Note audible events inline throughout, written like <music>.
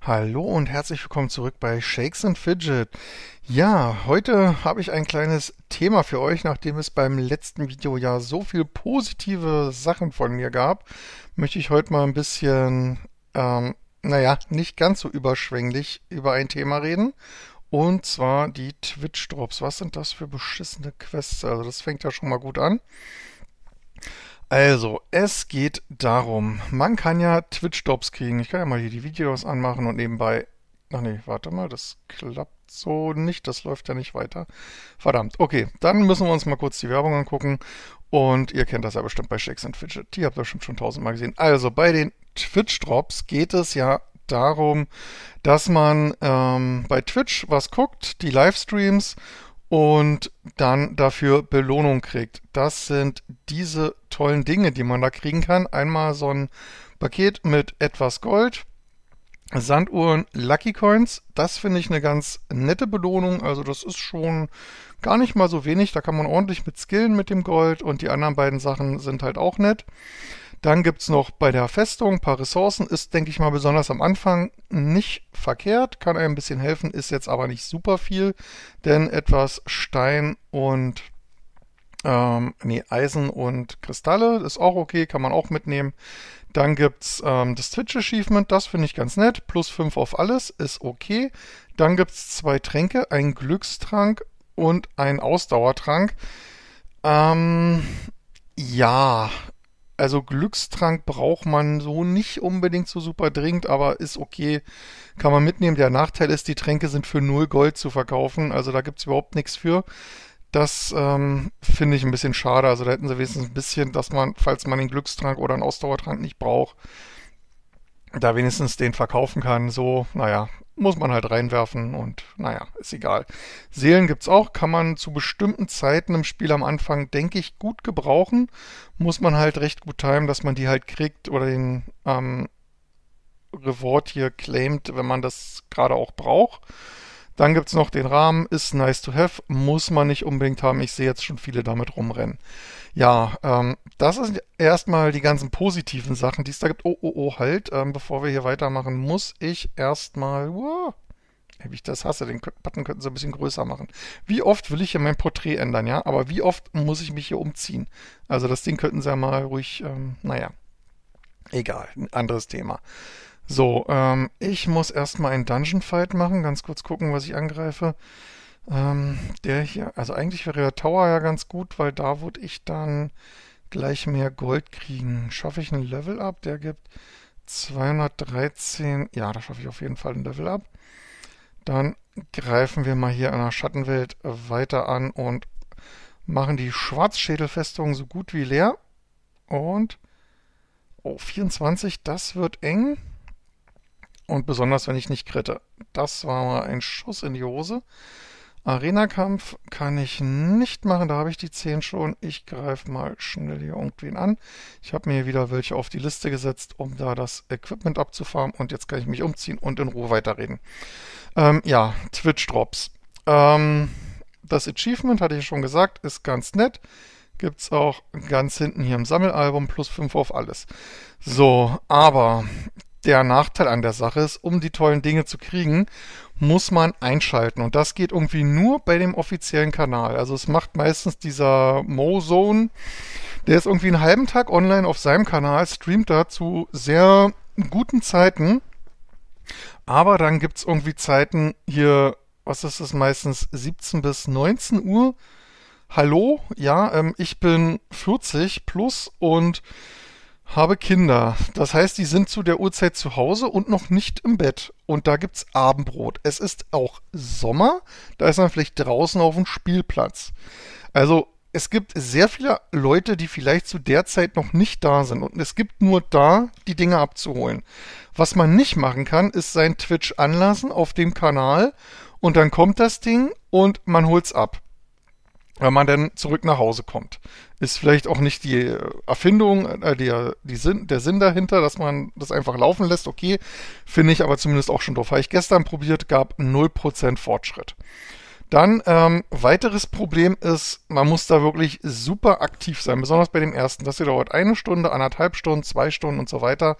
Hallo und herzlich willkommen zurück bei Shakes and Fidget. Ja, heute habe ich ein kleines Thema für euch, nachdem es beim letzten Video ja so viel positive Sachen von mir gab, möchte ich heute mal ein bisschen, ähm, naja, nicht ganz so überschwänglich über ein Thema reden. Und zwar die Twitch-Drops. Was sind das für beschissene Quests? Also das fängt ja schon mal gut an. Also, es geht darum, man kann ja Twitch-Stops kriegen. Ich kann ja mal hier die Videos anmachen und nebenbei... Ach nee, warte mal, das klappt so nicht, das läuft ja nicht weiter. Verdammt, okay, dann müssen wir uns mal kurz die Werbung angucken. Und ihr kennt das ja bestimmt bei Shakes and Fidget, die habt ihr bestimmt schon tausendmal gesehen. Also, bei den Twitch-Drops geht es ja darum, dass man ähm, bei Twitch was guckt, die Livestreams und dann dafür Belohnung kriegt. Das sind diese tollen Dinge, die man da kriegen kann. Einmal so ein Paket mit etwas Gold, Sanduhren, Lucky Coins. Das finde ich eine ganz nette Belohnung. Also das ist schon gar nicht mal so wenig. Da kann man ordentlich mit skillen mit dem Gold und die anderen beiden Sachen sind halt auch nett. Dann gibt es noch bei der Festung ein paar Ressourcen. Ist, denke ich mal, besonders am Anfang nicht verkehrt. Kann einem ein bisschen helfen, ist jetzt aber nicht super viel. Denn etwas Stein und ähm, nee, Eisen und Kristalle ist auch okay, kann man auch mitnehmen. Dann gibt es ähm, das Twitch-Achievement, das finde ich ganz nett. Plus 5 auf alles ist okay. Dann gibt es zwei Tränke, einen Glückstrank und einen Ausdauertrank. Ähm, ja, also Glückstrank braucht man so nicht unbedingt so super dringend, aber ist okay, kann man mitnehmen. Der Nachteil ist, die Tränke sind für null Gold zu verkaufen, also da gibt's überhaupt nichts für. Das ähm, finde ich ein bisschen schade. Also da hätten sie wenigstens ein bisschen, dass man, falls man den Glückstrank oder einen Ausdauertrank nicht braucht, da wenigstens den verkaufen kann. So, naja, muss man halt reinwerfen und naja, ist egal. Seelen gibt's auch, kann man zu bestimmten Zeiten im Spiel am Anfang, denke ich, gut gebrauchen. Muss man halt recht gut timen, dass man die halt kriegt oder den ähm, Reward hier claimt, wenn man das gerade auch braucht. Dann gibt's noch den Rahmen, ist nice to have, muss man nicht unbedingt haben. Ich sehe jetzt schon viele damit rumrennen. Ja, ähm, das sind erstmal die ganzen positiven Sachen, die es da gibt. Oh, oh, oh, halt. Ähm, bevor wir hier weitermachen, muss ich erstmal. Wow, wie ich das hasse, den Button könnten sie ein bisschen größer machen. Wie oft will ich hier mein Porträt ändern, ja? Aber wie oft muss ich mich hier umziehen? Also das Ding könnten sie ja mal ruhig, ähm, naja. Egal, ein anderes Thema. So, ähm, ich muss erstmal einen Dungeon Fight machen. Ganz kurz gucken, was ich angreife. Ähm, der hier, also eigentlich wäre der Tower ja ganz gut, weil da würde ich dann gleich mehr Gold kriegen. Schaffe ich ein Level ab? Der gibt 213. Ja, da schaffe ich auf jeden Fall ein Level ab. Dann greifen wir mal hier in der Schattenwelt weiter an und machen die Schwarzschädelfestung so gut wie leer. Und oh, 24, das wird eng. Und besonders, wenn ich nicht kritte. Das war mal ein Schuss in die Hose. Arena-Kampf kann ich nicht machen, da habe ich die 10 schon. Ich greife mal schnell hier irgendwen an. Ich habe mir wieder welche auf die Liste gesetzt, um da das Equipment abzufarmen. Und jetzt kann ich mich umziehen und in Ruhe weiterreden. Ähm, ja, Twitch-Drops. Ähm, das Achievement, hatte ich schon gesagt, ist ganz nett. Gibt es auch ganz hinten hier im Sammelalbum, plus 5 auf alles. So, aber der Nachteil an der Sache ist, um die tollen Dinge zu kriegen, muss man einschalten. Und das geht irgendwie nur bei dem offiziellen Kanal. Also es macht meistens dieser Mozone, der ist irgendwie einen halben Tag online auf seinem Kanal, streamt da zu sehr guten Zeiten. Aber dann gibt es irgendwie Zeiten hier, was ist es meistens, 17 bis 19 Uhr. Hallo, ja, ähm, ich bin 40 plus und habe Kinder. Das heißt, die sind zu der Uhrzeit zu Hause und noch nicht im Bett. Und da gibt's Abendbrot. Es ist auch Sommer. Da ist man vielleicht draußen auf dem Spielplatz. Also es gibt sehr viele Leute, die vielleicht zu der Zeit noch nicht da sind. Und es gibt nur da, die Dinge abzuholen. Was man nicht machen kann, ist sein Twitch anlassen auf dem Kanal. Und dann kommt das Ding und man holt's ab wenn man dann zurück nach Hause kommt. Ist vielleicht auch nicht die äh, Erfindung, äh, die, die Sinn, der Sinn dahinter, dass man das einfach laufen lässt, okay, finde ich aber zumindest auch schon doof. Habe ich gestern probiert, gab 0% Fortschritt. Dann ähm, weiteres Problem ist, man muss da wirklich super aktiv sein, besonders bei dem ersten. Das hier dauert eine Stunde, anderthalb Stunden, zwei Stunden und so weiter,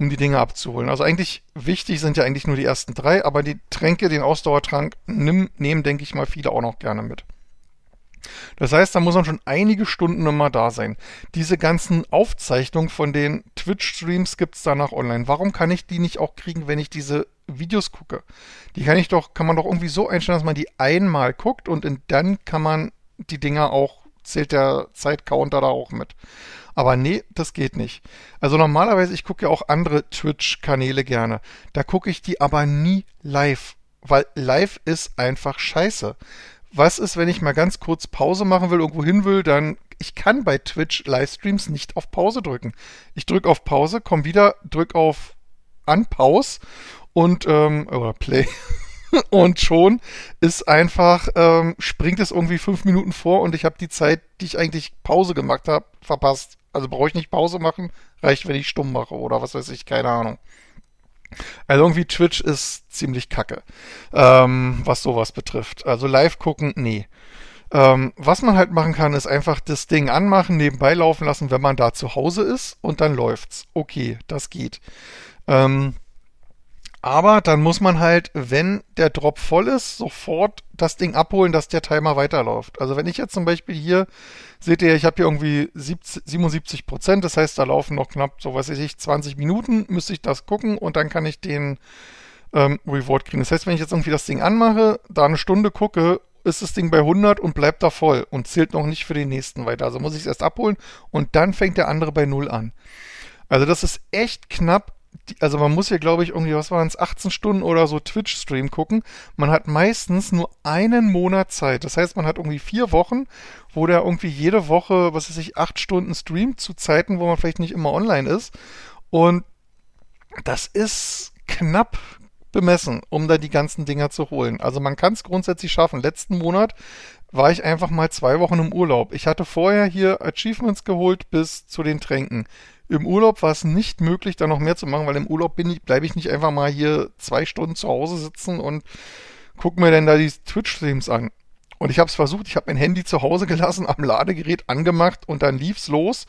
um die Dinge abzuholen. Also eigentlich wichtig sind ja eigentlich nur die ersten drei, aber die Tränke, den Ausdauertrank nimm, nehmen, denke ich mal, viele auch noch gerne mit. Das heißt, da muss man schon einige Stunden immer da sein. Diese ganzen Aufzeichnungen von den Twitch-Streams gibt es danach online. Warum kann ich die nicht auch kriegen, wenn ich diese Videos gucke? Die kann ich doch, kann man doch irgendwie so einstellen, dass man die einmal guckt und in, dann kann man die Dinger auch, zählt der Zeitcounter da auch mit. Aber nee, das geht nicht. Also normalerweise, ich gucke ja auch andere Twitch-Kanäle gerne. Da gucke ich die aber nie live, weil live ist einfach scheiße was ist, wenn ich mal ganz kurz Pause machen will, irgendwo hin will, dann ich kann bei Twitch Livestreams nicht auf Pause drücken. Ich drücke auf Pause, komme wieder, drücke auf Unpause und ähm, oder Play. <laughs> und schon ist einfach, ähm, springt es irgendwie fünf Minuten vor und ich habe die Zeit, die ich eigentlich Pause gemacht habe, verpasst. Also brauche ich nicht Pause machen, reicht, wenn ich stumm mache oder was weiß ich, keine Ahnung. Also irgendwie Twitch ist ziemlich kacke, ähm, was sowas betrifft. Also live gucken, nee. Ähm, was man halt machen kann, ist einfach das Ding anmachen, nebenbei laufen lassen, wenn man da zu Hause ist und dann läuft's. Okay, das geht. Ähm, aber dann muss man halt, wenn der Drop voll ist, sofort das Ding abholen, dass der Timer weiterläuft. Also wenn ich jetzt zum Beispiel hier, seht ihr, ich habe hier irgendwie 70, 77 Prozent, das heißt, da laufen noch knapp, so weiß ich nicht, 20 Minuten, müsste ich das gucken und dann kann ich den ähm, Reward kriegen. Das heißt, wenn ich jetzt irgendwie das Ding anmache, da eine Stunde gucke, ist das Ding bei 100 und bleibt da voll und zählt noch nicht für den nächsten weiter. Also muss ich es erst abholen und dann fängt der andere bei 0 an. Also das ist echt knapp also man muss hier, glaube ich, irgendwie, was waren es, 18 Stunden oder so Twitch-Stream gucken. Man hat meistens nur einen Monat Zeit. Das heißt, man hat irgendwie vier Wochen, wo der irgendwie jede Woche, was weiß ich, acht Stunden streamt zu Zeiten, wo man vielleicht nicht immer online ist. Und das ist knapp bemessen, um da die ganzen Dinger zu holen. Also man kann es grundsätzlich schaffen. Letzten Monat war ich einfach mal zwei Wochen im Urlaub. Ich hatte vorher hier Achievements geholt bis zu den Tränken. Im Urlaub war es nicht möglich, da noch mehr zu machen, weil im Urlaub bin ich, bleibe ich nicht einfach mal hier zwei Stunden zu Hause sitzen und gucke mir dann da die Twitch-Streams an. Und ich habe es versucht, ich habe mein Handy zu Hause <laughs> gelassen, am Ladegerät angemacht und dann lief es los.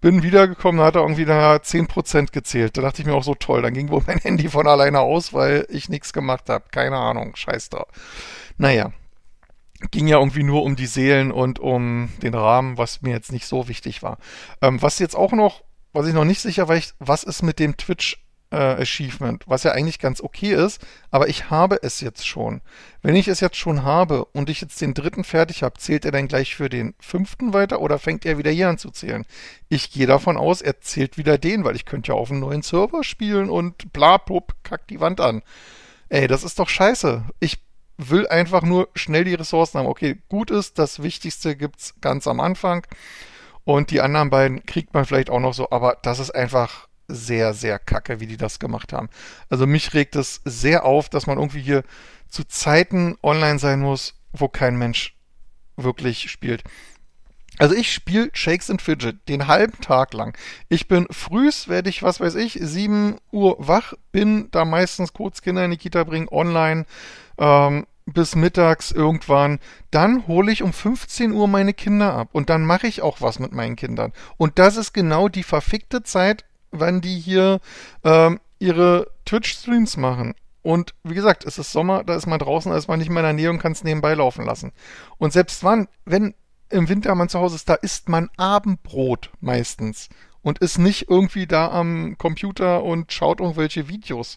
Bin wiedergekommen, da hat er irgendwie da 10% gezählt. Da dachte ich mir auch so toll, dann ging wohl mein <laughs> Handy von alleine aus, weil ich nichts gemacht habe. Keine Ahnung, scheiß da. Naja, ging ja irgendwie nur um die Seelen und um den Rahmen, was mir jetzt nicht so wichtig war. Ähm, was jetzt auch noch was ich noch nicht sicher war, was ist mit dem Twitch äh, Achievement, was ja eigentlich ganz okay ist, aber ich habe es jetzt schon. Wenn ich es jetzt schon habe und ich jetzt den dritten fertig habe, zählt er dann gleich für den fünften weiter oder fängt er wieder hier an zu zählen? Ich gehe davon aus, er zählt wieder den, weil ich könnte ja auf einem neuen Server spielen und bla pup, kack die Wand an. Ey, das ist doch scheiße. Ich will einfach nur schnell die Ressourcen haben. Okay, gut ist, das Wichtigste gibt's ganz am Anfang. Und die anderen beiden kriegt man vielleicht auch noch so, aber das ist einfach sehr, sehr kacke, wie die das gemacht haben. Also mich regt es sehr auf, dass man irgendwie hier zu Zeiten online sein muss, wo kein Mensch wirklich spielt. Also ich spiele Shakes and Fidget den halben Tag lang. Ich bin frühs, werde ich, was weiß ich, 7 Uhr wach, bin da meistens kurz Kinder in die Kita bringen, online. Ähm, bis mittags irgendwann, dann hole ich um 15 Uhr meine Kinder ab und dann mache ich auch was mit meinen Kindern. Und das ist genau die verfickte Zeit, wann die hier ähm, ihre Twitch-Streams machen. Und wie gesagt, es ist Sommer, da ist man draußen, da ist man nicht mehr in der Nähe und kann es nebenbei laufen lassen. Und selbst wann, wenn im Winter man zu Hause ist, da isst man Abendbrot meistens und ist nicht irgendwie da am Computer und schaut irgendwelche Videos.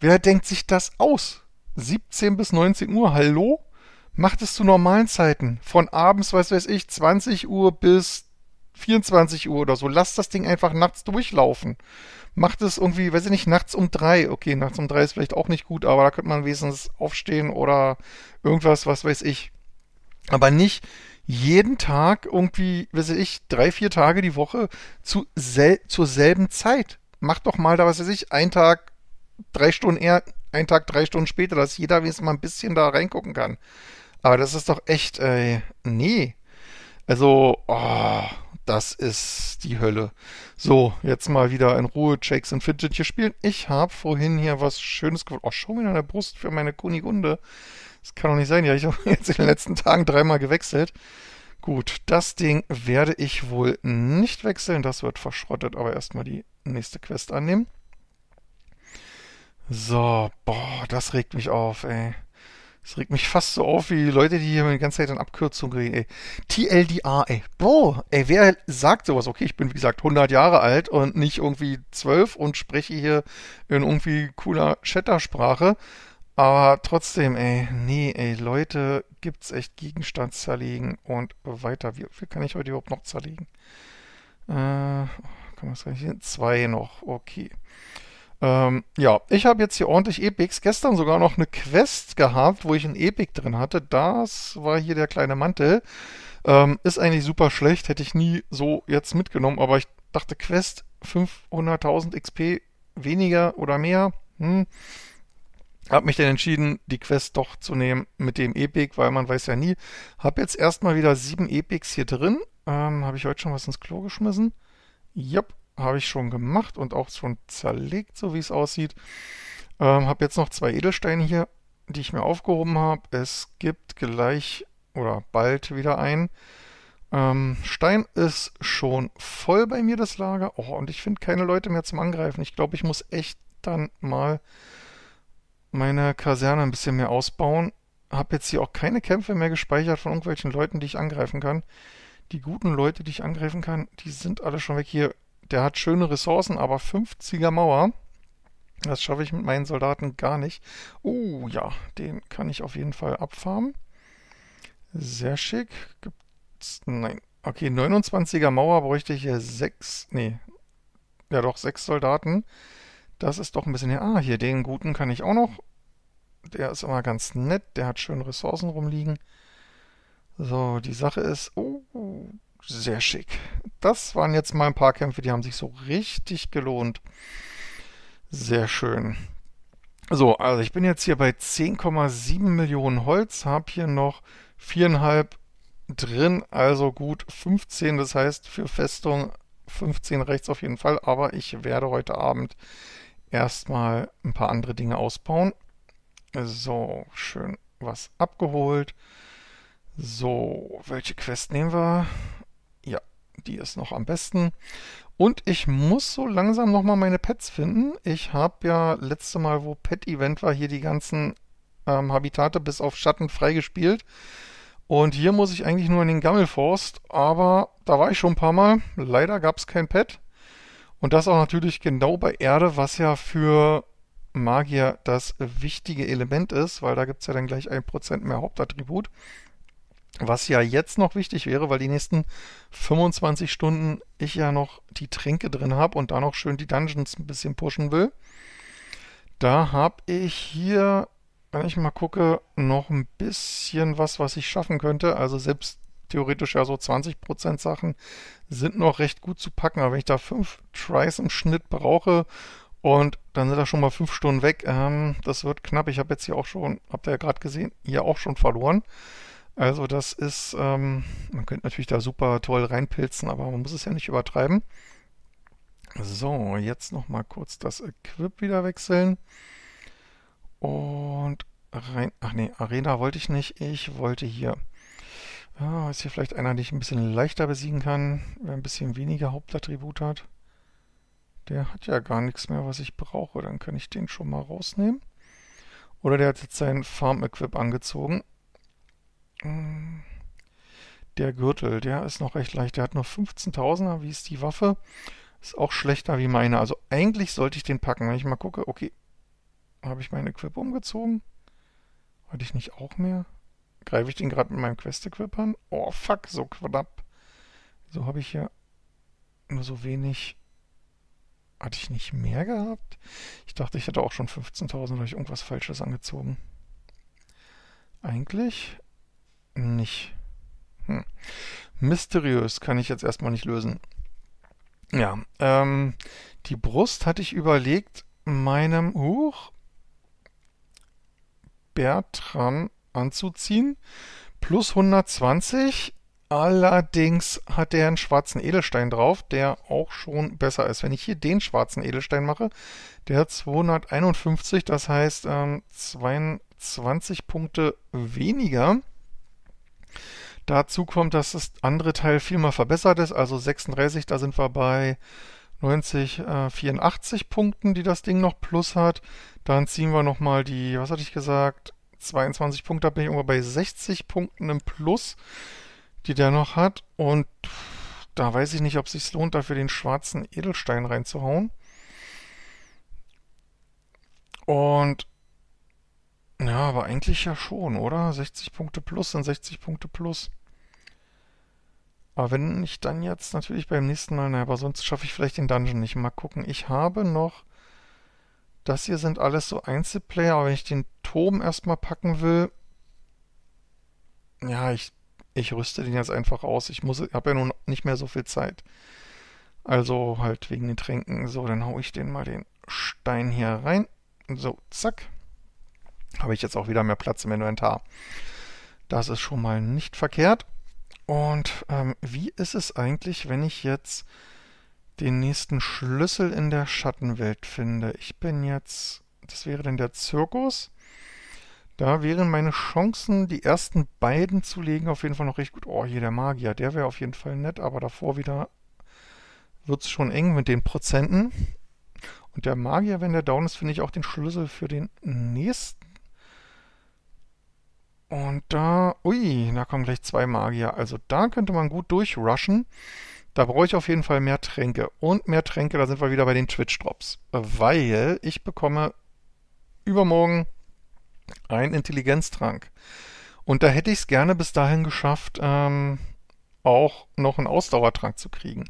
Wer denkt sich das aus? 17 bis 19 Uhr, hallo? Macht es zu normalen Zeiten. Von abends, weiß weiß ich, 20 Uhr bis 24 Uhr oder so. Lasst das Ding einfach nachts durchlaufen. Macht es irgendwie, weiß ich nicht, nachts um drei. Okay, nachts um drei ist vielleicht auch nicht gut, aber da könnte man wenigstens aufstehen oder irgendwas, was weiß ich. Aber nicht jeden Tag irgendwie, weiß ich, drei, vier Tage die Woche zu sel zur selben Zeit. Macht doch mal da, was weiß ich, einen Tag drei Stunden eher, einen Tag, drei Stunden später, dass jeder wenigstens mal ein bisschen da reingucken kann. Aber das ist doch echt, äh, nee. Also, oh, das ist die Hölle. So, jetzt mal wieder in Ruhe Shakes and Fidget hier spielen. Ich habe vorhin hier was Schönes gefunden. Oh, schon wieder an der Brust für meine Kunigunde. Das kann doch nicht sein. Ja, ich habe <laughs> jetzt in den letzten Tagen dreimal gewechselt. Gut, das Ding werde ich wohl nicht wechseln. Das wird verschrottet, aber erstmal die nächste Quest annehmen. So, boah, das regt mich auf, ey. Das regt mich fast so auf wie die Leute, die hier die ganze Zeit in Abkürzungen reden, ey. TLDR, ey. Boah, ey, wer sagt sowas? Okay, ich bin, wie gesagt, 100 Jahre alt und nicht irgendwie 12 und spreche hier in irgendwie cooler Chatter-Sprache. Aber trotzdem, ey, nee, ey, Leute, gibt's echt Gegenstand zerlegen und weiter. Wie viel kann ich heute überhaupt noch zerlegen? Äh, kann man das rechnen? Zwei noch, okay. Ähm, ja, ich habe jetzt hier ordentlich Epics. Gestern sogar noch eine Quest gehabt, wo ich ein Epic drin hatte. Das war hier der kleine Mantel. Ähm, ist eigentlich super schlecht, hätte ich nie so jetzt mitgenommen, aber ich dachte, Quest 500.000 XP weniger oder mehr. Hm. Hab mich dann entschieden, die Quest doch zu nehmen mit dem Epic, weil man weiß ja nie. Hab jetzt erstmal wieder sieben Epics hier drin. Ähm, Habe ich heute schon was ins Klo geschmissen? Jupp, habe ich schon gemacht und auch schon zerlegt, so wie es aussieht. Ähm, habe jetzt noch zwei Edelsteine hier, die ich mir aufgehoben habe. Es gibt gleich oder bald wieder ein. Ähm, Stein ist schon voll bei mir, das Lager. Oh, und ich finde keine Leute mehr zum Angreifen. Ich glaube, ich muss echt dann mal meine Kaserne ein bisschen mehr ausbauen. Habe jetzt hier auch keine Kämpfe mehr gespeichert von irgendwelchen Leuten, die ich angreifen kann. Die guten Leute, die ich angreifen kann, die sind alle schon weg. Hier der hat schöne Ressourcen, aber 50er Mauer. Das schaffe ich mit meinen Soldaten gar nicht. Oh uh, ja, den kann ich auf jeden Fall abfarmen. Sehr schick. Gibt's, nein. Okay, 29er Mauer bräuchte ich hier sechs, nee, ja doch, sechs Soldaten. Das ist doch ein bisschen, ah, hier, den guten kann ich auch noch. Der ist immer ganz nett, der hat schöne Ressourcen rumliegen. So, die Sache ist, oh, sehr schick. Das waren jetzt mal ein paar Kämpfe, die haben sich so richtig gelohnt. Sehr schön. So, also ich bin jetzt hier bei 10,7 Millionen Holz, habe hier noch viereinhalb drin, also gut 15. Das heißt für Festung 15 rechts auf jeden Fall, aber ich werde heute Abend erstmal ein paar andere Dinge ausbauen. So, schön was abgeholt. So, welche Quest nehmen wir? Die ist noch am besten. Und ich muss so langsam nochmal meine Pets finden. Ich habe ja letzte Mal, wo Pet-Event war, hier die ganzen ähm, Habitate bis auf Schatten freigespielt. Und hier muss ich eigentlich nur in den Gammelforst, aber da war ich schon ein paar Mal. Leider gab es kein Pet. Und das auch natürlich genau bei Erde, was ja für Magier das wichtige Element ist, weil da gibt es ja dann gleich 1% mehr Hauptattribut. Was ja jetzt noch wichtig wäre, weil die nächsten 25 Stunden ich ja noch die Tränke drin habe und da noch schön die Dungeons ein bisschen pushen will. Da habe ich hier, wenn ich mal gucke, noch ein bisschen was, was ich schaffen könnte. Also selbst theoretisch ja so 20% Sachen sind noch recht gut zu packen. Aber wenn ich da 5 Tries im Schnitt brauche und dann sind da schon mal 5 Stunden weg, ähm, das wird knapp. Ich habe jetzt hier auch schon, habt ihr ja gerade gesehen, hier auch schon verloren. Also das ist, ähm, man könnte natürlich da super toll reinpilzen, aber man muss es ja nicht übertreiben. So, jetzt nochmal kurz das Equip wieder wechseln. Und rein, ach nee, Arena wollte ich nicht. Ich wollte hier, ah, ist hier vielleicht einer, den ich ein bisschen leichter besiegen kann, wer ein bisschen weniger Hauptattribut hat. Der hat ja gar nichts mehr, was ich brauche. Dann kann ich den schon mal rausnehmen. Oder der hat jetzt sein Farm-Equip angezogen. Der Gürtel, der ist noch recht leicht. Der hat nur 15.000er. Wie ist die Waffe? Ist auch schlechter wie meine. Also eigentlich sollte ich den packen. Wenn ich mal gucke, okay, habe ich mein Equip umgezogen? Hatte ich nicht auch mehr? Greife ich den gerade mit meinem Quest-Equip an? Oh, fuck, so knapp. Wieso habe ich hier nur so wenig. Hatte ich nicht mehr gehabt? Ich dachte, ich hätte auch schon 15.000, da ich irgendwas Falsches angezogen. Eigentlich nicht. Hm. Mysteriös kann ich jetzt erstmal nicht lösen. Ja, ähm, die Brust hatte ich überlegt, meinem Huch Bertram anzuziehen. Plus 120. Allerdings hat er einen schwarzen Edelstein drauf, der auch schon besser ist. Wenn ich hier den schwarzen Edelstein mache, der hat 251, das heißt ähm, 22 Punkte weniger. Dazu kommt, dass das andere Teil viel mal verbessert ist, also 36, da sind wir bei 90, äh, 84 Punkten, die das Ding noch plus hat. Dann ziehen wir nochmal die, was hatte ich gesagt, 22 Punkte, da bin ich irgendwo bei 60 Punkten im Plus, die der noch hat. Und da weiß ich nicht, ob es sich lohnt, dafür den schwarzen Edelstein reinzuhauen. Und ja, aber eigentlich ja schon, oder? 60 Punkte plus sind 60 Punkte plus. Aber wenn ich dann jetzt natürlich beim nächsten Mal, naja, aber sonst schaffe ich vielleicht den Dungeon nicht. Mal gucken. Ich habe noch. Das hier sind alles so Einzelplayer, aber wenn ich den Turm erstmal packen will. Ja, ich, ich rüste den jetzt einfach aus. Ich muss, habe ja nun nicht mehr so viel Zeit. Also halt wegen den Tränken. So, dann haue ich den mal den Stein hier rein. So, zack habe ich jetzt auch wieder mehr Platz im Inventar. Das ist schon mal nicht verkehrt. Und ähm, wie ist es eigentlich, wenn ich jetzt den nächsten Schlüssel in der Schattenwelt finde? Ich bin jetzt, das wäre denn der Zirkus. Da wären meine Chancen, die ersten beiden zu legen, auf jeden Fall noch recht gut. Oh, hier der Magier, der wäre auf jeden Fall nett, aber davor wieder wird es schon eng mit den Prozenten. Und der Magier, wenn der down ist, finde ich auch den Schlüssel für den nächsten und da, ui, da kommen gleich zwei Magier. Also da könnte man gut durchrushen. Da brauche ich auf jeden Fall mehr Tränke. Und mehr Tränke, da sind wir wieder bei den Twitch-Drops. Weil ich bekomme übermorgen einen Intelligenztrank. Und da hätte ich es gerne bis dahin geschafft, ähm, auch noch einen Ausdauertrank zu kriegen.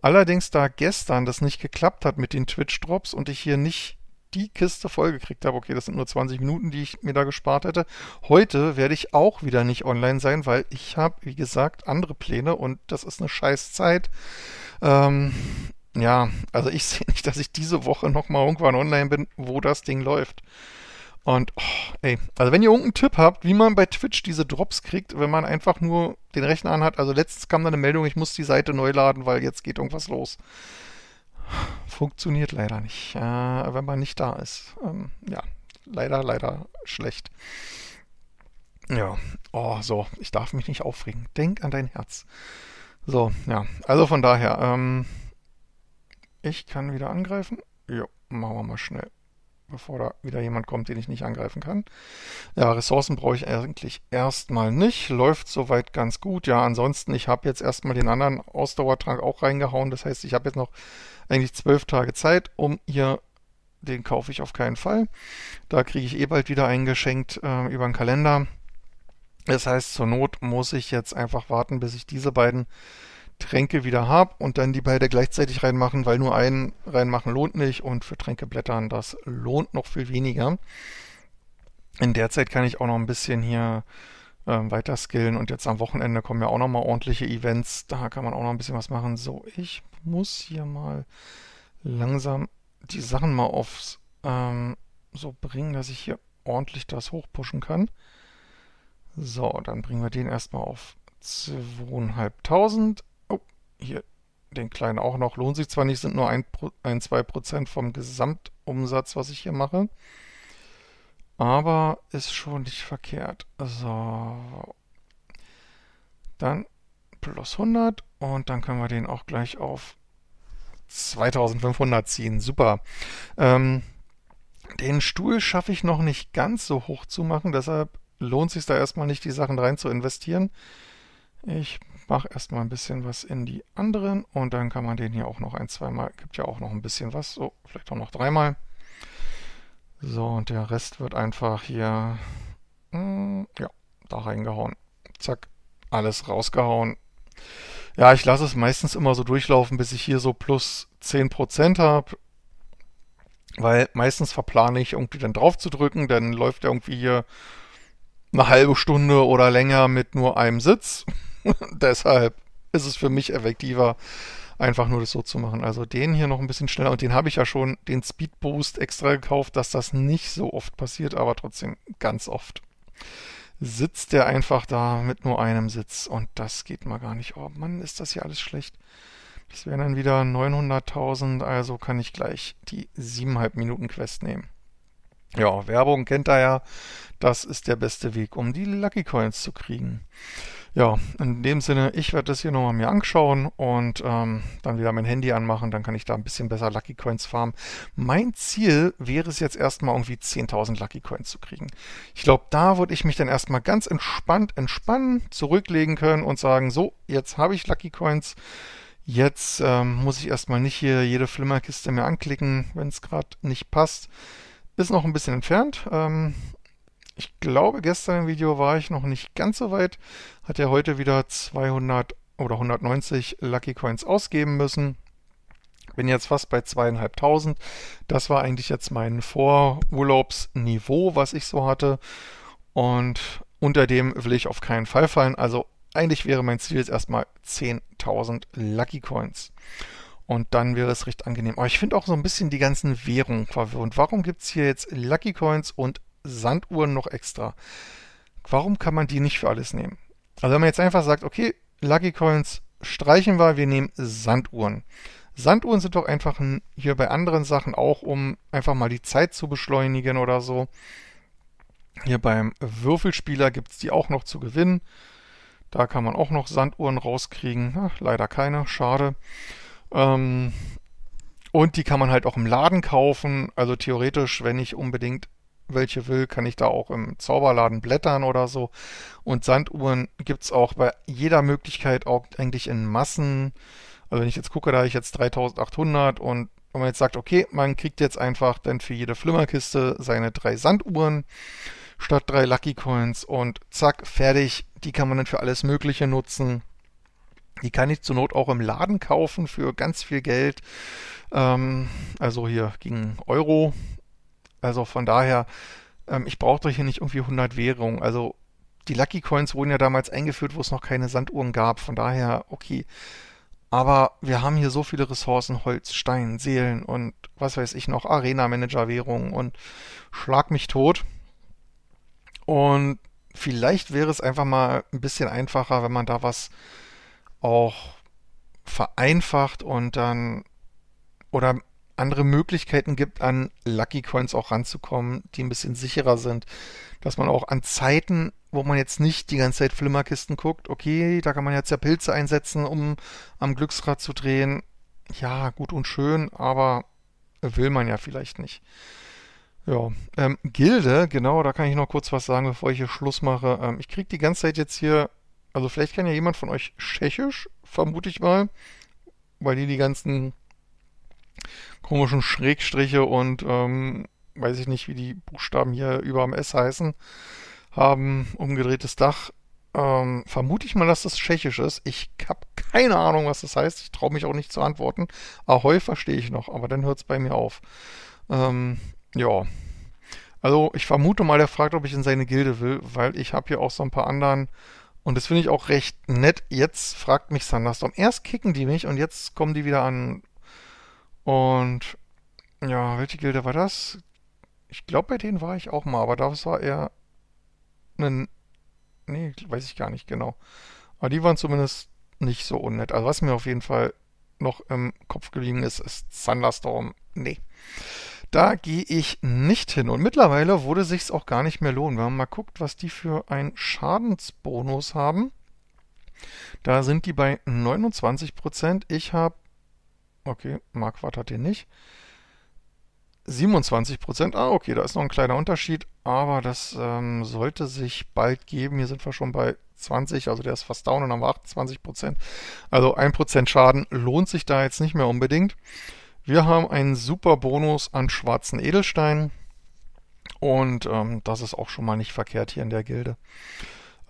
Allerdings, da gestern das nicht geklappt hat mit den Twitch-Drops und ich hier nicht die Kiste vollgekriegt habe. Okay, das sind nur 20 Minuten, die ich mir da gespart hätte. Heute werde ich auch wieder nicht online sein, weil ich habe, wie gesagt, andere Pläne und das ist eine Scheißzeit. Ähm, ja, also ich <laughs> sehe nicht, dass ich diese Woche nochmal irgendwann online bin, wo das Ding läuft. Und, oh, ey, also wenn ihr irgendeinen Tipp habt, wie man bei Twitch diese Drops kriegt, wenn man einfach nur den Rechner anhat, also letztens kam da eine Meldung, ich muss die Seite neu laden, weil jetzt geht irgendwas los. Funktioniert leider nicht, äh, wenn man nicht da ist. Ähm, ja, leider, leider schlecht. Ja, oh, so, ich darf mich nicht aufregen. Denk an dein Herz. So, ja, also von daher, ähm, ich kann wieder angreifen. Jo, machen wir mal schnell bevor da wieder jemand kommt, den ich nicht angreifen kann. Ja, Ressourcen brauche ich eigentlich erstmal nicht. Läuft soweit ganz gut. Ja, ansonsten, ich habe jetzt erstmal den anderen Ausdauertrank auch reingehauen. Das heißt, ich habe jetzt noch eigentlich zwölf Tage Zeit, um hier den kaufe ich auf keinen Fall. Da kriege ich eh bald wieder eingeschenkt äh, über den Kalender. Das heißt, zur Not muss ich jetzt einfach warten, bis ich diese beiden Tränke wieder habe und dann die beide gleichzeitig reinmachen, weil nur einen reinmachen lohnt nicht und für Tränke blättern, das lohnt noch viel weniger. In der Zeit kann ich auch noch ein bisschen hier ähm, weiter skillen und jetzt am Wochenende kommen ja auch noch mal ordentliche Events, da kann man auch noch ein bisschen was machen. So, ich muss hier mal langsam die Sachen mal aufs ähm, so bringen, dass ich hier ordentlich das hochpushen kann. So, dann bringen wir den erstmal auf 2.500 hier den kleinen auch noch. Lohnt sich zwar nicht, sind nur ein, ein zwei Prozent vom Gesamtumsatz, was ich hier mache. Aber ist schon nicht verkehrt. So. Dann plus 100 und dann können wir den auch gleich auf 2500 ziehen. Super. Ähm, den Stuhl schaffe ich noch nicht ganz so hoch zu machen, deshalb lohnt es sich da erstmal nicht, die Sachen rein zu investieren. Ich mache erstmal ein bisschen was in die anderen und dann kann man den hier auch noch ein, zweimal, gibt ja auch noch ein bisschen was, so vielleicht auch noch dreimal. So, und der Rest wird einfach hier, hm, ja, da reingehauen. Zack, alles rausgehauen. Ja, ich lasse es meistens immer so durchlaufen, bis ich hier so plus 10% habe. Weil meistens verplane ich irgendwie dann drauf zu drücken, dann läuft er irgendwie hier eine halbe Stunde oder länger mit nur einem Sitz. <laughs> Deshalb ist es für mich effektiver, einfach nur das so zu machen. Also den hier noch ein bisschen schneller und den habe ich ja schon, den Speed Boost extra gekauft, dass das nicht so oft passiert, aber trotzdem ganz oft. Sitzt der einfach da mit nur einem Sitz und das geht mal gar nicht. Oh Mann, ist das hier alles schlecht. Das wären dann wieder 900.000, also kann ich gleich die 7,5 Minuten Quest nehmen. Ja, Werbung kennt er ja. Das ist der beste Weg, um die Lucky Coins zu kriegen. Ja, in dem Sinne, ich werde das hier nochmal mir anschauen und ähm, dann wieder mein Handy anmachen, dann kann ich da ein bisschen besser Lucky Coins farmen. Mein Ziel wäre es jetzt erstmal irgendwie 10.000 Lucky Coins zu kriegen. Ich glaube, da würde ich mich dann erstmal ganz entspannt entspannen, zurücklegen können und sagen, so, jetzt habe ich Lucky Coins. Jetzt ähm, muss ich erstmal nicht hier jede Flimmerkiste mehr anklicken, wenn es gerade nicht passt. Ist noch ein bisschen entfernt, ähm, ich glaube, gestern im Video war ich noch nicht ganz so weit. Hat ja heute wieder 200 oder 190 Lucky Coins ausgeben müssen. Bin jetzt fast bei zweieinhalbtausend. Das war eigentlich jetzt mein Vorurlaubsniveau, was ich so hatte. Und unter dem will ich auf keinen Fall fallen. Also eigentlich wäre mein Ziel jetzt erstmal 10.000 Lucky Coins. Und dann wäre es recht angenehm. Aber ich finde auch so ein bisschen die ganzen Währungen verwirrend. Warum gibt es hier jetzt Lucky Coins und Sanduhren noch extra. Warum kann man die nicht für alles nehmen? Also wenn man jetzt einfach sagt, okay, Lucky Coins streichen wir, wir nehmen Sanduhren. Sanduhren sind doch einfach hier bei anderen Sachen auch, um einfach mal die Zeit zu beschleunigen oder so. Hier beim Würfelspieler gibt es die auch noch zu gewinnen. Da kann man auch noch Sanduhren rauskriegen. Ach, leider keine, schade. Ähm, und die kann man halt auch im Laden kaufen. Also theoretisch, wenn ich unbedingt welche will, kann ich da auch im Zauberladen blättern oder so. Und Sanduhren gibt es auch bei jeder Möglichkeit auch eigentlich in Massen. Also wenn ich jetzt gucke, da habe ich jetzt 3800 und wenn man jetzt sagt, okay, man kriegt jetzt einfach dann für jede Flimmerkiste seine drei Sanduhren statt drei Lucky Coins und zack, fertig. Die kann man dann für alles Mögliche nutzen. Die kann ich zur Not auch im Laden kaufen für ganz viel Geld. Ähm, also hier gegen Euro also von daher, ähm, ich brauchte hier nicht irgendwie 100 Währungen. Also die Lucky Coins wurden ja damals eingeführt, wo es noch keine Sanduhren gab. Von daher, okay. Aber wir haben hier so viele Ressourcen, Holz, Stein, Seelen und was weiß ich noch, Arena-Manager-Währungen und schlag mich tot. Und vielleicht wäre es einfach mal ein bisschen einfacher, wenn man da was auch vereinfacht und dann oder andere Möglichkeiten gibt, an Lucky Coins auch ranzukommen, die ein bisschen sicherer sind. Dass man auch an Zeiten, wo man jetzt nicht die ganze Zeit Flimmerkisten guckt, okay, da kann man jetzt ja Pilze einsetzen, um am Glücksrad zu drehen. Ja, gut und schön, aber will man ja vielleicht nicht. Ja, ähm, Gilde, genau, da kann ich noch kurz was sagen, bevor ich hier Schluss mache. Ähm, ich kriege die ganze Zeit jetzt hier, also vielleicht kann ja jemand von euch Tschechisch, vermute ich mal, weil die die ganzen komischen Schrägstriche und ähm, weiß ich nicht, wie die Buchstaben hier über am S heißen, haben umgedrehtes Dach. Ähm, vermute ich mal, dass das tschechisch ist. Ich habe keine Ahnung, was das heißt. Ich traue mich auch nicht zu antworten. Ahoi verstehe ich noch, aber dann hört es bei mir auf. Ähm, ja. Also ich vermute mal, der fragt, ob ich in seine Gilde will, weil ich habe hier auch so ein paar anderen und das finde ich auch recht nett. Jetzt fragt mich Sanderstorm. Erst kicken die mich und jetzt kommen die wieder an. Und ja, welche Gilde war das? Ich glaube, bei denen war ich auch mal, aber das war eher ein. Nee, weiß ich gar nicht genau. Aber die waren zumindest nicht so unnett. Also, was mir auf jeden Fall noch im Kopf geblieben ist, ist Thunderstorm. Nee. Da gehe ich nicht hin. Und mittlerweile würde sich's auch gar nicht mehr lohnen. Wir haben mal guckt, was die für einen Schadensbonus haben. Da sind die bei 29%. Ich habe Okay, Marquardt hat den nicht. 27 Prozent. Ah, okay, da ist noch ein kleiner Unterschied, aber das ähm, sollte sich bald geben. Hier sind wir schon bei 20, also der ist fast down und haben wir 28 Prozent. Also 1 Prozent Schaden lohnt sich da jetzt nicht mehr unbedingt. Wir haben einen super Bonus an schwarzen Edelsteinen und ähm, das ist auch schon mal nicht verkehrt hier in der Gilde.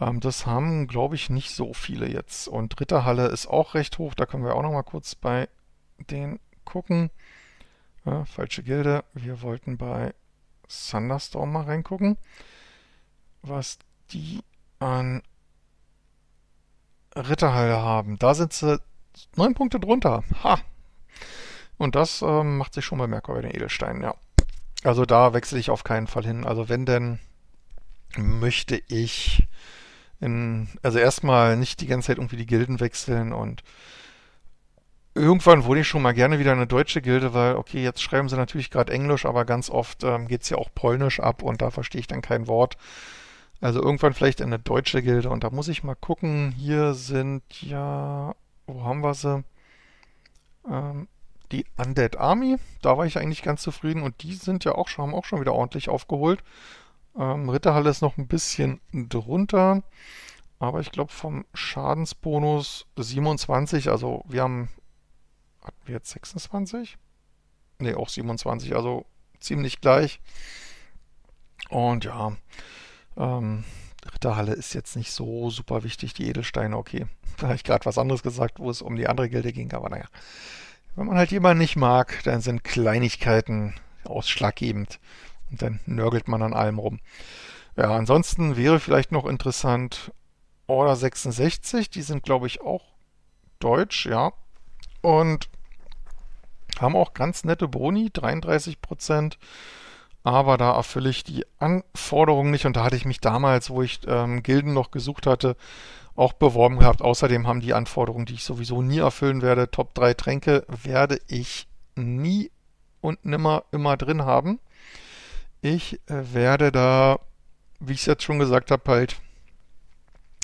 Ähm, das haben, glaube ich, nicht so viele jetzt. Und Halle ist auch recht hoch, da können wir auch noch mal kurz bei den gucken. Ja, falsche Gilde. Wir wollten bei Thunderstorm mal reingucken, was die an Ritterhalle haben. Da sind sie neun Punkte drunter. Ha! Und das ähm, macht sich schon bemerkbar bei den Edelsteinen, ja. Also da wechsle ich auf keinen Fall hin. Also wenn denn, möchte ich in, also erstmal nicht die ganze Zeit irgendwie die Gilden wechseln und irgendwann wurde ich schon mal gerne wieder eine deutsche Gilde, weil, okay, jetzt schreiben sie natürlich gerade Englisch, aber ganz oft ähm, geht es ja auch Polnisch ab und da verstehe ich dann kein Wort. Also irgendwann vielleicht eine deutsche Gilde und da muss ich mal gucken. Hier sind ja, wo haben wir sie? Ähm, die Undead Army, da war ich eigentlich ganz zufrieden und die sind ja auch schon, haben auch schon wieder ordentlich aufgeholt. Ähm, Ritterhalle ist noch ein bisschen drunter, aber ich glaube vom Schadensbonus 27, also wir haben hatten wir jetzt 26? Ne, auch 27, also ziemlich gleich. Und ja, ähm, Ritterhalle ist jetzt nicht so super wichtig, die Edelsteine, okay. <laughs> Da habe ich gerade was anderes gesagt, wo es um die andere Gilde ging, aber naja. Wenn man halt jemanden nicht mag, dann sind Kleinigkeiten ausschlaggebend. Und dann nörgelt man an allem rum. Ja, ansonsten wäre vielleicht noch interessant Order 66, die sind glaube ich auch deutsch, ja. Und haben auch ganz nette Boni, 33 Prozent. Aber da erfülle ich die Anforderungen nicht. Und da hatte ich mich damals, wo ich ähm, Gilden noch gesucht hatte, auch beworben gehabt. Außerdem haben die Anforderungen, die ich sowieso nie erfüllen werde, Top 3 Tränke, werde ich nie und nimmer immer drin haben. Ich äh, werde da, wie ich es jetzt schon gesagt habe, halt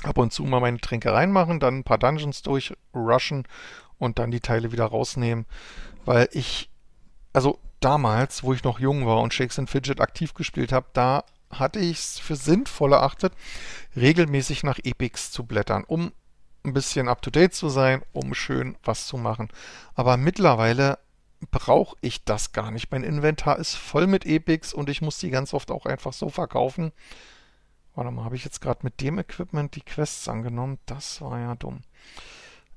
ab und zu mal meine Tränke reinmachen, dann ein paar Dungeons durchrushen und dann die Teile wieder rausnehmen, weil ich, also damals, wo ich noch jung war und Shakes and Fidget aktiv gespielt habe, da hatte ich es für sinnvoll erachtet, regelmäßig nach Epics zu blättern, um ein bisschen up-to-date zu sein, um schön was zu machen. Aber mittlerweile brauche ich das gar nicht. Mein Inventar ist voll mit Epics und ich muss die ganz oft auch einfach so verkaufen. Warte mal, habe ich jetzt gerade mit dem Equipment die Quests angenommen? Das war ja dumm.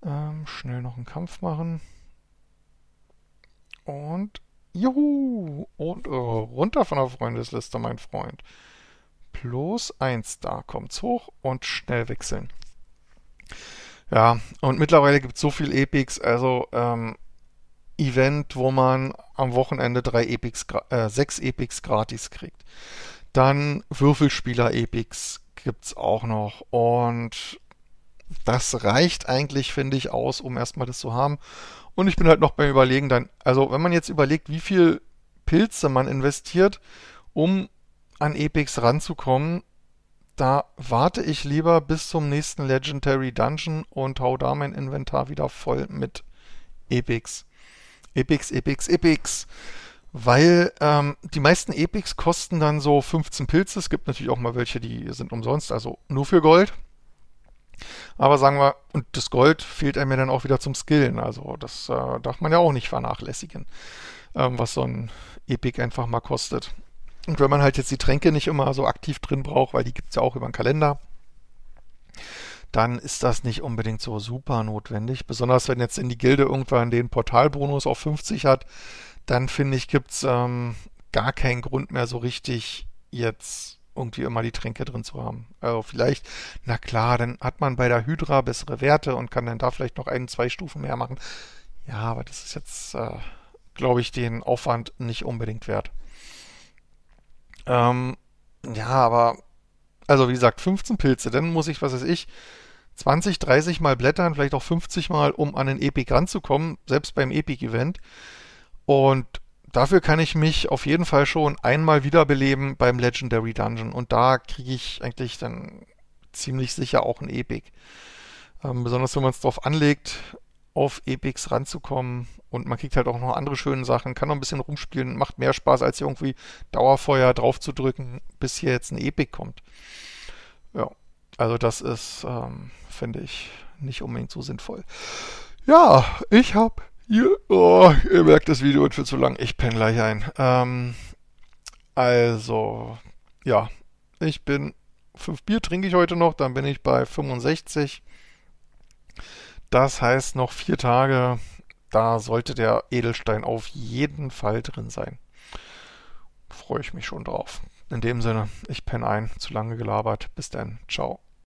Ähm, schnell noch einen Kampf machen. Und juhu! Und oh, runter von der Freundesliste, mein Freund. Plus eins da kommt's hoch und schnell wechseln. Ja, und mittlerweile gibt es so viel Epics, also ähm, Event, wo man am Wochenende drei Epics, äh, sechs Epics gratis kriegt. Dann Würfelspieler-Epics gibt's auch noch und das reicht eigentlich, finde ich, aus, um erstmal das zu haben. Und ich bin halt noch beim Überlegen dann, also wenn man jetzt überlegt, wie viel Pilze man investiert, um an Epics ranzukommen, da warte ich lieber bis zum nächsten Legendary Dungeon und hau da mein Inventar wieder voll mit Epics. Epics, Epics, Epics. Weil ähm, die meisten Epics kosten dann so 15 Pilze. Es gibt natürlich auch mal welche, die sind umsonst, also nur für Gold. Aber sagen wir, und das Gold fehlt einem ja dann auch wieder zum Skillen. Also das äh, darf man ja auch nicht vernachlässigen, ähm, was so ein Epic einfach mal kostet. Und wenn man halt jetzt die Tränke nicht immer so aktiv drin braucht, weil die gibt es ja auch über den Kalender, dann ist das nicht unbedingt so super notwendig. Besonders wenn jetzt in die Gilde irgendwann den Portalbonus auf 50 hat, dann finde ich, gibt es ähm, gar keinen Grund mehr so richtig jetzt irgendwie immer die Tränke drin zu haben. Also vielleicht, na klar, dann hat man bei der Hydra bessere Werte und kann dann da vielleicht noch ein, zwei Stufen mehr machen. Ja, aber das ist jetzt, äh, glaube ich, den Aufwand nicht unbedingt wert. Ähm, ja, aber, also wie gesagt, 15 Pilze, dann muss ich, was weiß ich, 20, 30 Mal blättern, vielleicht auch 50 Mal, um an den Epic ranzukommen, selbst beim Epic-Event. Und dafür kann ich mich auf jeden Fall schon einmal wiederbeleben beim Legendary Dungeon. Und da kriege ich eigentlich dann ziemlich sicher auch ein Epic. Ähm, besonders wenn man es darauf anlegt, auf Epics ranzukommen. Und man kriegt halt auch noch andere schöne Sachen, kann noch ein bisschen rumspielen, macht mehr Spaß, als irgendwie Dauerfeuer draufzudrücken, bis hier jetzt ein Epic kommt. Ja, also das ist, ähm, finde ich, nicht unbedingt so sinnvoll. Ja, ich habe ja, oh, ihr merkt, das Video wird für zu lang. Ich penne gleich ein. Ähm, also, ja, ich bin, fünf Bier trinke ich heute noch, dann bin ich bei 65. Das heißt, noch vier Tage, da sollte der Edelstein auf jeden Fall drin sein. Freue ich mich schon drauf. In dem Sinne, ich penne ein, zu lange gelabert. Bis dann, ciao.